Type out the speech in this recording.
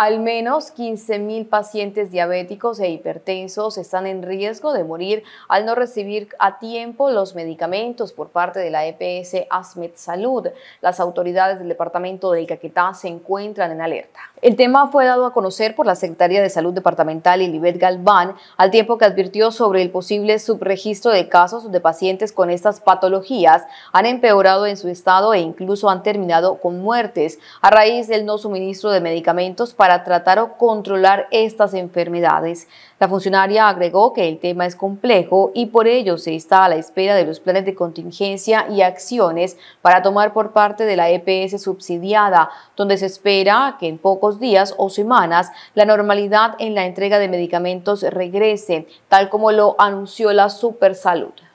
Al menos 15.000 pacientes diabéticos e hipertensos están en riesgo de morir al no recibir a tiempo los medicamentos por parte de la EPS Asmed Salud. Las autoridades del departamento del Caquetá se encuentran en alerta. El tema fue dado a conocer por la Secretaria de Salud Departamental Elibet Galván, al tiempo que advirtió sobre el posible subregistro de casos de pacientes con estas patologías han empeorado en su estado e incluso han terminado con muertes a raíz del no suministro de medicamentos para para tratar o controlar estas enfermedades. La funcionaria agregó que el tema es complejo y por ello se está a la espera de los planes de contingencia y acciones para tomar por parte de la EPS subsidiada, donde se espera que en pocos días o semanas la normalidad en la entrega de medicamentos regrese, tal como lo anunció la Supersalud.